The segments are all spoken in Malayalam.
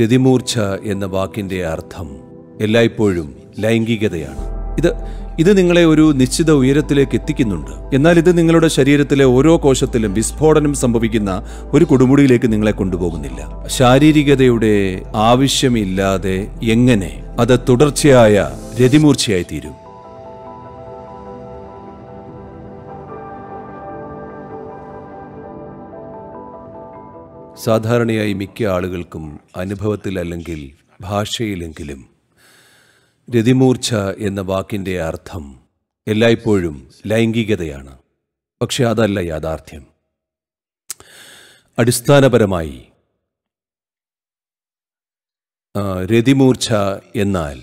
രതിമൂർച്ച എന്ന വാക്കിൻ്റെ അർത്ഥം എല്ലായ്പ്പോഴും ലൈംഗികതയാണ് ഇത് ഇത് നിങ്ങളെ ഒരു നിശ്ചിത ഉയരത്തിലേക്ക് എത്തിക്കുന്നുണ്ട് എന്നാൽ ഇത് നിങ്ങളുടെ ശരീരത്തിലെ ഓരോ കോശത്തിലും വിസ്ഫോടനം സംഭവിക്കുന്ന ഒരു കൊടുമുടിയിലേക്ക് നിങ്ങളെ കൊണ്ടുപോകുന്നില്ല ശാരീരികതയുടെ ആവശ്യമില്ലാതെ എങ്ങനെ അത് തുടർച്ചയായ രതിമൂർച്ചയായി തീരും സാധാരണയായി മിക്ക ആളുകൾക്കും അനുഭവത്തിലല്ലെങ്കിൽ ഭാഷയിലെങ്കിലും രതിമൂർച്ഛ എന്ന വാക്കിൻ്റെ അർത്ഥം എല്ലായ്പ്പോഴും ലൈംഗികതയാണ് പക്ഷെ അതല്ല യാഥാർത്ഥ്യം അടിസ്ഥാനപരമായി രതിമൂർച്ഛ എന്നാൽ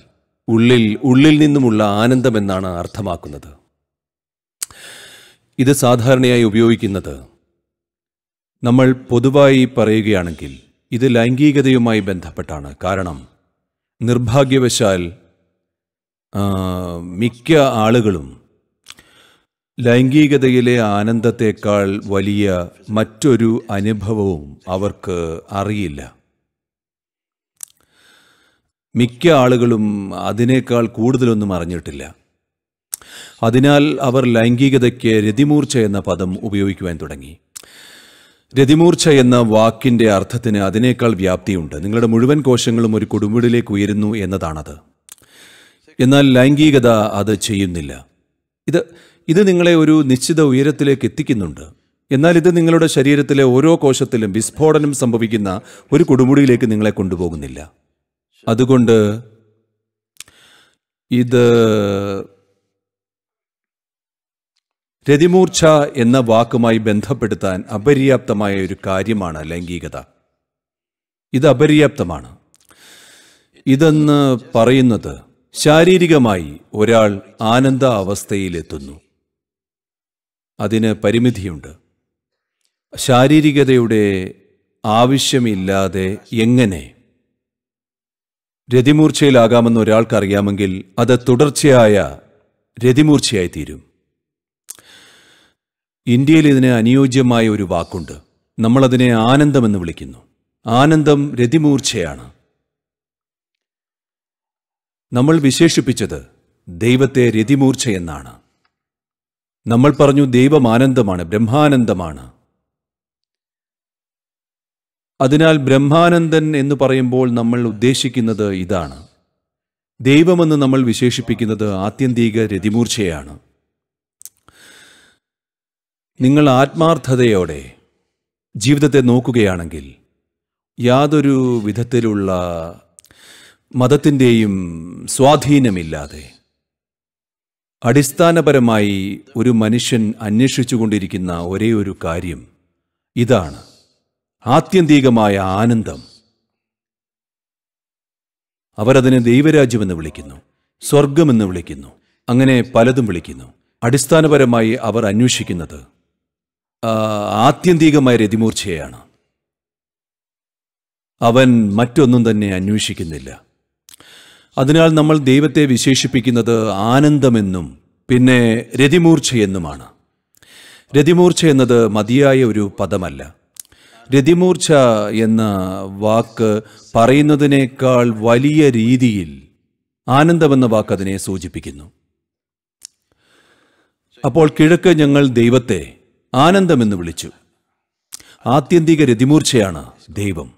ഉള്ളിൽ ഉള്ളിൽ നിന്നുമുള്ള ആനന്ദം എന്നാണ് അർത്ഥമാക്കുന്നത് ഇത് സാധാരണയായി ഉപയോഗിക്കുന്നത് നമ്മൾ പൊതുവായി പറയുകയാണെങ്കിൽ ഇത് ലൈംഗികതയുമായി ബന്ധപ്പെട്ടാണ് കാരണം നിർഭാഗ്യവശാൽ മിക്ക ആളുകളും ലൈംഗികതയിലെ ആനന്ദത്തെക്കാൾ വലിയ മറ്റൊരു അനുഭവവും അവർക്ക് അറിയില്ല മിക്ക ആളുകളും അതിനേക്കാൾ കൂടുതലൊന്നും അറിഞ്ഞിട്ടില്ല അതിനാൽ അവർ ലൈംഗികതയ്ക്ക് രതിമൂർച്ച എന്ന പദം ഉപയോഗിക്കുവാൻ തുടങ്ങി രതിമൂർച്ച എന്ന വാക്കിന്റെ അർത്ഥത്തിന് അതിനേക്കാൾ വ്യാപ്തിയുണ്ട് നിങ്ങളുടെ മുഴുവൻ കോശങ്ങളും ഒരു കുടുംബത്തിലേക്ക് ഉയരുന്നു എന്നതാണത് എന്നാൽ ലൈംഗികത അത് ചെയ്യുന്നില്ല ഇത് ഇത് നിങ്ങളെ ഒരു നിശ്ചിത ഉയരത്തിലേക്ക് എത്തിക്കുന്നുണ്ട് എന്നാൽ ഇത് നിങ്ങളുടെ ശരീരത്തിലെ ഓരോ കോശത്തിലും വിസ്ഫോടനം സംഭവിക്കുന്ന ഒരു കൊടുമുടിയിലേക്ക് നിങ്ങളെ കൊണ്ടുപോകുന്നില്ല അതുകൊണ്ട് ഇത് രതിമൂർച്ച എന്ന വാക്കുമായി ബന്ധപ്പെടുത്താൻ അപര്യാപ്തമായ ഒരു കാര്യമാണ് ലൈംഗികത ഇത് അപര്യാപ്തമാണ് ഇതെന്ന് പറയുന്നത് ശാരീരികമായി ഒരാൾ ആനന്ദ അവസ്ഥയിലെത്തുന്നു അതിന് പരിമിതിയുണ്ട് ശാരീരികതയുടെ ആവശ്യമില്ലാതെ എങ്ങനെ രതിമൂർച്ചയിലാകാമെന്ന് ഒരാൾക്കറിയാമെങ്കിൽ അത് തുടർച്ചയായ രതിമൂർച്ചയായി തീരും ഇന്ത്യയിൽ ഇതിന് അനുയോജ്യമായ ഒരു വാക്കുണ്ട് നമ്മളതിനെ ആനന്ദമെന്ന് വിളിക്കുന്നു ആനന്ദം രതിമൂർച്ചയാണ് നമ്മൾ വിശേഷിപ്പിച്ചത് ദൈവത്തെ രതിമൂർച്ച എന്നാണ് നമ്മൾ പറഞ്ഞു ദൈവം ആനന്ദമാണ് ബ്രഹ്മാനന്ദമാണ് അതിനാൽ ബ്രഹ്മാനന്ദൻ എന്ന് പറയുമ്പോൾ നമ്മൾ ഉദ്ദേശിക്കുന്നത് ഇതാണ് ദൈവമെന്ന് നമ്മൾ വിശേഷിപ്പിക്കുന്നത് ആത്യന്തിക രതിമൂർച്ചയാണ് നിങ്ങൾ ആത്മാർത്ഥതയോടെ ജീവിതത്തെ നോക്കുകയാണെങ്കിൽ യാതൊരു വിധത്തിലുള്ള മതത്തിൻ്റെയും സ്വാധീനമില്ലാതെ അടിസ്ഥാനപരമായി ഒരു മനുഷ്യൻ അന്വേഷിച്ചുകൊണ്ടിരിക്കുന്ന ഒരേ ഒരു കാര്യം ഇതാണ് ആത്യന്തികമായ ആനന്ദം അവരതിനെ ദൈവരാജ്യമെന്ന് വിളിക്കുന്നു സ്വർഗമെന്ന് വിളിക്കുന്നു അങ്ങനെ പലതും വിളിക്കുന്നു അടിസ്ഥാനപരമായി അവർ അന്വേഷിക്കുന്നത് ആത്യന്തികമായ രതിമൂർച്ചയാണ് അവൻ മറ്റൊന്നും തന്നെ അന്വേഷിക്കുന്നില്ല അതിനാൽ നമ്മൾ ദൈവത്തെ വിശേഷിപ്പിക്കുന്നത് ആനന്ദമെന്നും പിന്നെ രതിമൂർച്ചയെന്നുമാണ് രതിമൂർച്ച എന്നത് മതിയായ ഒരു പദമല്ല രതിമൂർച്ച എന്ന വാക്ക് പറയുന്നതിനേക്കാൾ വലിയ രീതിയിൽ ആനന്ദമെന്ന വാക്ക് അതിനെ സൂചിപ്പിക്കുന്നു അപ്പോൾ കിഴക്ക് ഞങ്ങൾ ദൈവത്തെ ആനന്ദമെന്ന് വിളിച്ചു ആത്യന്തിക രതിമൂർച്ചയാണ് ദൈവം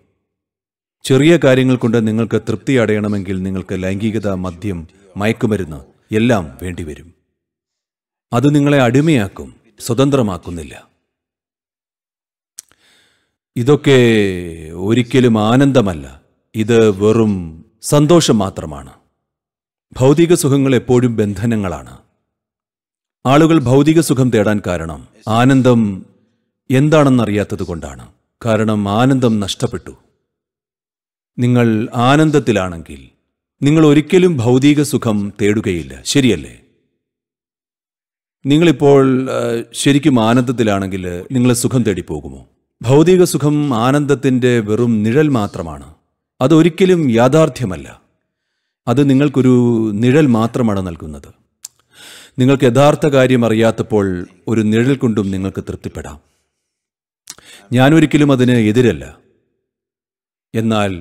ചെറിയ കാര്യങ്ങൾ കൊണ്ട് നിങ്ങൾക്ക് തൃപ്തി അടയണമെങ്കിൽ നിങ്ങൾക്ക് ലൈംഗികത മദ്യം മയക്കുമരുന്ന് എല്ലാം വേണ്ടിവരും അത് നിങ്ങളെ അടിമയാക്കും സ്വതന്ത്രമാക്കുന്നില്ല ഇതൊക്കെ ഒരിക്കലും ആനന്ദമല്ല ഇത് വെറും സന്തോഷം മാത്രമാണ് ഭൗതിക സുഖങ്ങൾ എപ്പോഴും ബന്ധനങ്ങളാണ് ആളുകൾ ഭൗതിക സുഖം തേടാൻ കാരണം ആനന്ദം എന്താണെന്നറിയാത്തത് കൊണ്ടാണ് കാരണം ആനന്ദം നഷ്ടപ്പെട്ടു നിങ്ങൾ ആനന്ദത്തിലാണെങ്കിൽ നിങ്ങൾ ഒരിക്കലും ഭൗതിക സുഖം തേടുകയില്ല ശരിയല്ലേ നിങ്ങളിപ്പോൾ ശരിക്കും ആനന്ദത്തിലാണെങ്കിൽ നിങ്ങൾ സുഖം തേടി ഭൗതിക സുഖം ആനന്ദത്തിൻ്റെ വെറും നിഴൽ മാത്രമാണ് അതൊരിക്കലും യാഥാർത്ഥ്യമല്ല അത് നിങ്ങൾക്കൊരു നിഴൽ മാത്രമാണ് നൽകുന്നത് നിങ്ങൾക്ക് യഥാർത്ഥ കാര്യം അറിയാത്തപ്പോൾ ഒരു നിഴൽ കൊണ്ടും നിങ്ങൾക്ക് തൃപ്തിപ്പെടാം ഞാനൊരിക്കലും അതിന് എതിരല്ല എന്നാൽ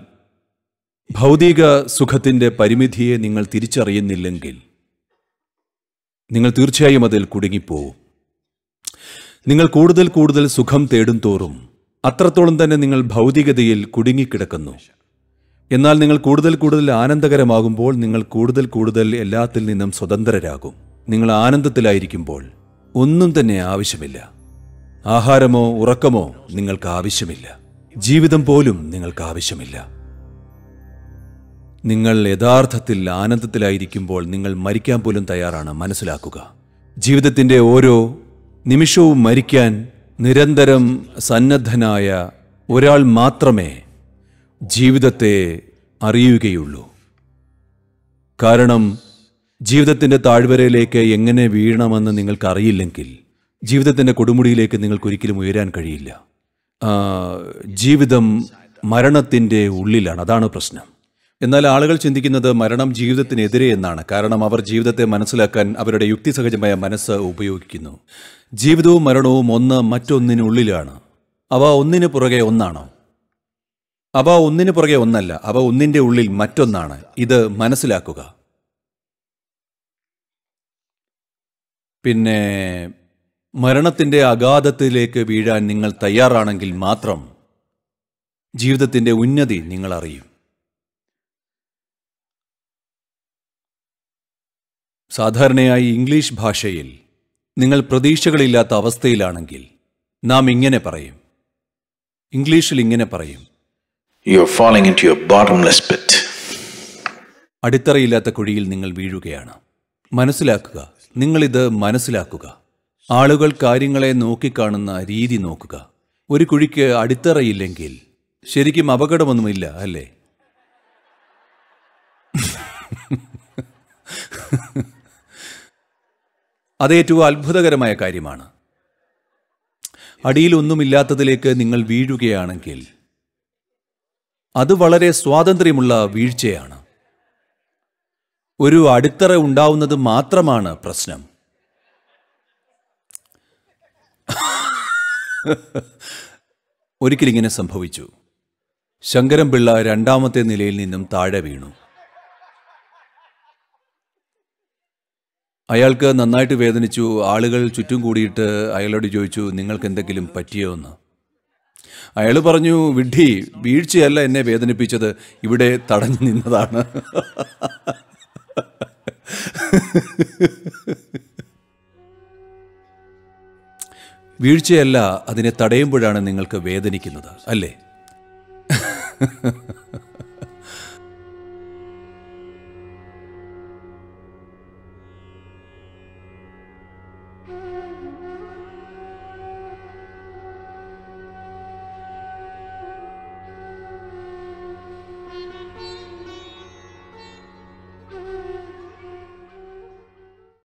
ഭൗതിക സുഖത്തിൻ്റെ പരിമിതിയെ നിങ്ങൾ തിരിച്ചറിയുന്നില്ലെങ്കിൽ നിങ്ങൾ തീർച്ചയായും അതിൽ കുടുങ്ങിപ്പോവും നിങ്ങൾ കൂടുതൽ കൂടുതൽ സുഖം തേടും തോറും അത്രത്തോളം തന്നെ നിങ്ങൾ ഭൗതികതയിൽ കുടുങ്ങിക്കിടക്കുന്നു എന്നാൽ നിങ്ങൾ കൂടുതൽ കൂടുതൽ ആനന്ദകരമാകുമ്പോൾ നിങ്ങൾ കൂടുതൽ കൂടുതൽ എല്ലാത്തിൽ നിന്നും സ്വതന്ത്രരാകും നിങ്ങൾ ആനന്ദത്തിലായിരിക്കുമ്പോൾ ഒന്നും തന്നെ ആവശ്യമില്ല ആഹാരമോ ഉറക്കമോ നിങ്ങൾക്ക് ആവശ്യമില്ല ജീവിതം പോലും നിങ്ങൾക്ക് ആവശ്യമില്ല നിങ്ങൾ യഥാർത്ഥത്തിൽ ആനന്ദത്തിലായിരിക്കുമ്പോൾ നിങ്ങൾ മരിക്കാൻ പോലും തയ്യാറാണ് മനസ്സിലാക്കുക ജീവിതത്തിൻ്റെ ഓരോ നിമിഷവും മരിക്കാൻ നിരന്തരം സന്നദ്ധനായ ഒരാൾ മാത്രമേ ജീവിതത്തെ അറിയുകയുള്ളൂ കാരണം ജീവിതത്തിൻ്റെ താഴ്വരയിലേക്ക് എങ്ങനെ വീഴണമെന്ന് നിങ്ങൾക്കറിയില്ലെങ്കിൽ ജീവിതത്തിൻ്റെ കൊടുമുടിയിലേക്ക് നിങ്ങൾക്കൊരിക്കലും ഉയരാൻ കഴിയില്ല ജീവിതം മരണത്തിൻ്റെ ഉള്ളിലാണ് അതാണ് പ്രശ്നം എന്നാൽ ആളുകൾ ചിന്തിക്കുന്നത് മരണം ജീവിതത്തിനെതിരെ എന്നാണ് കാരണം അവർ ജീവിതത്തെ മനസ്സിലാക്കാൻ അവരുടെ യുക്തിസഹജമായ മനസ്സ് ഉപയോഗിക്കുന്നു ജീവിതവും മരണവും ഒന്ന് മറ്റൊന്നിനുള്ളിലാണ് അവ ഒന്നിന് പുറകെ ഒന്നാണോ അവ ഒന്നിന് പുറകെ ഒന്നല്ല അവ ഒന്നിൻ്റെ ഉള്ളിൽ മറ്റൊന്നാണ് ഇത് മനസ്സിലാക്കുക പിന്നെ മരണത്തിൻ്റെ അഗാധത്തിലേക്ക് വീഴാൻ നിങ്ങൾ തയ്യാറാണെങ്കിൽ മാത്രം ജീവിതത്തിൻ്റെ ഉന്നതി നിങ്ങൾ അറിയും സാധാരണയായി ഇംഗ്ലീഷ് ഭാഷയിൽ നിങ്ങൾ പ്രതീക്ഷകളില്ലാത്ത അവസ്ഥയിലാണെങ്കിൽ നാം ഇങ്ങനെ പറയും ഇംഗ്ലീഷിൽ ഇങ്ങനെ പറയും you are falling into your bottomless pit അടിത്തറയില്ലാത്ത കുഴിയിൽ നിങ്ങൾ വീഴുകയാണ് മനസ്സിലാക്കുക നിങ്ങളിത് മനസ്സിലാക്കുക ആളുകൾ കാര്യങ്ങളെ നോക്കിക്കാണുന്ന രീതി നോക്കുക ഒരു കുഴിക്ക് അടിത്തറയില്ലെങ്കിൽ ശരിക്കും അപകടമൊന്നുമില്ല അല്ലേ ഏറ്റവും അത്ഭുതകരമായ കാര്യമാണ് അടിയിലൊന്നുമില്ലാത്തതിലേക്ക് നിങ്ങൾ വീഴുകയാണെങ്കിൽ അത് വളരെ സ്വാതന്ത്ര്യമുള്ള വീഴ്ചയാണ് ഒരു അടിത്തറ ഉണ്ടാവുന്നത് മാത്രമാണ് പ്രശ്നം ഒരിക്കലിങ്ങനെ സംഭവിച്ചു ശങ്കരം പിള്ള രണ്ടാമത്തെ നിലയിൽ നിന്നും താഴെ വീണു അയാൾക്ക് നന്നായിട്ട് വേദനിച്ചു ആളുകൾ ചുറ്റും കൂടിയിട്ട് അയാളോട് ചോദിച്ചു നിങ്ങൾക്ക് എന്തെങ്കിലും പറ്റിയോ എന്ന് അയാൾ പറഞ്ഞു വിഡ്ഢി വീഴ്ചയല്ല എന്നെ വേദനിപ്പിച്ചത് ഇവിടെ തടഞ്ഞു നിന്നതാണ് വീഴ്ചയല്ല അതിനെ തടയുമ്പോഴാണ് നിങ്ങൾക്ക് വേദനിക്കുന്നത് അല്ലേ